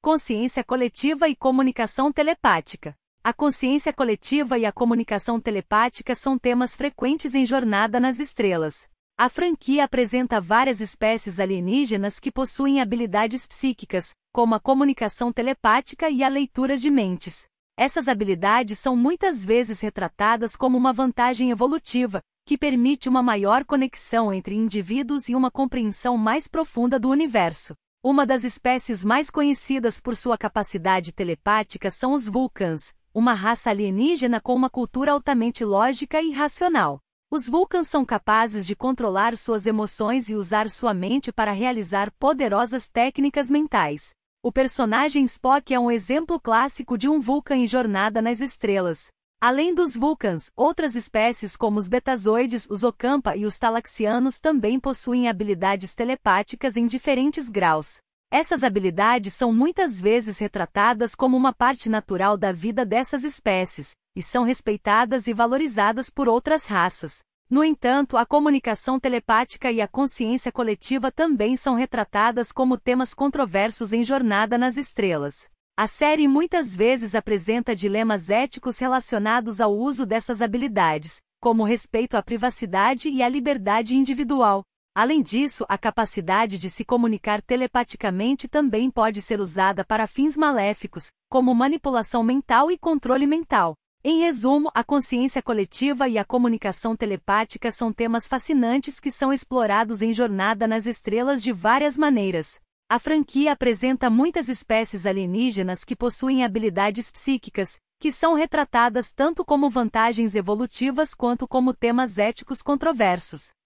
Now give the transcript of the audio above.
Consciência coletiva e comunicação telepática. A consciência coletiva e a comunicação telepática são temas frequentes em Jornada nas Estrelas. A franquia apresenta várias espécies alienígenas que possuem habilidades psíquicas, como a comunicação telepática e a leitura de mentes. Essas habilidades são muitas vezes retratadas como uma vantagem evolutiva, que permite uma maior conexão entre indivíduos e uma compreensão mais profunda do universo. Uma das espécies mais conhecidas por sua capacidade telepática são os Vulcans, uma raça alienígena com uma cultura altamente lógica e racional. Os Vulcans são capazes de controlar suas emoções e usar sua mente para realizar poderosas técnicas mentais. O personagem Spock é um exemplo clássico de um Vulcan em Jornada nas Estrelas, Além dos vulcans, outras espécies como os betazoides, os ocampa e os talaxianos também possuem habilidades telepáticas em diferentes graus. Essas habilidades são muitas vezes retratadas como uma parte natural da vida dessas espécies, e são respeitadas e valorizadas por outras raças. No entanto, a comunicação telepática e a consciência coletiva também são retratadas como temas controversos em Jornada nas Estrelas. A série muitas vezes apresenta dilemas éticos relacionados ao uso dessas habilidades, como respeito à privacidade e à liberdade individual. Além disso, a capacidade de se comunicar telepaticamente também pode ser usada para fins maléficos, como manipulação mental e controle mental. Em resumo, a consciência coletiva e a comunicação telepática são temas fascinantes que são explorados em Jornada nas Estrelas de várias maneiras. A franquia apresenta muitas espécies alienígenas que possuem habilidades psíquicas, que são retratadas tanto como vantagens evolutivas quanto como temas éticos controversos.